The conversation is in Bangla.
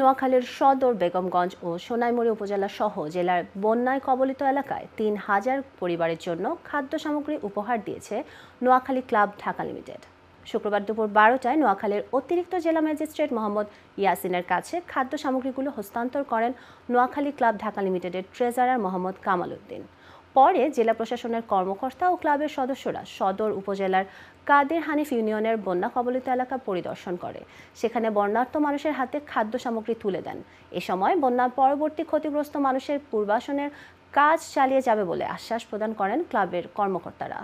নোয়াখালীর সদর বেগমগঞ্জ ও সোনাইমুড়ি উপজেলা সহ জেলার বন্যায় কবলিত এলাকায় তিন হাজার পরিবারের জন্য খাদ্য সামগ্রী উপহার দিয়েছে নোয়াখালী ক্লাব ঢাকা লিমিটেড শুক্রবার দুপুর বারোটায় নোয়াখালীর অতিরিক্ত জেলা ম্যাজিস্ট্রেট মোহাম্মদ ইয়াসিনের কাছে খাদ্য সামগ্রীগুলো হস্তান্তর করেন নোয়াখালী ক্লাব ঢাকা লিমিটেডের ট্রেজারার মোহাম্মদ কামাল উদ্দিন পরে জেলা প্রশাসনের কর্মকর্তা ও ক্লাবের সদস্যরা সদর উপজেলার কাদের হানিফ ইউনিয়নের বন্যা কবলিত এলাকা পরিদর্শন করে সেখানে বন্যার্থ মানুষের হাতে খাদ্য সামগ্রী তুলে দেন এ সময় বন্যার পরবর্তী ক্ষতিগ্রস্ত মানুষের পূর্বাসনের কাজ চালিয়ে যাবে বলে আশ্বাস প্রদান করেন ক্লাবের কর্মকর্তারা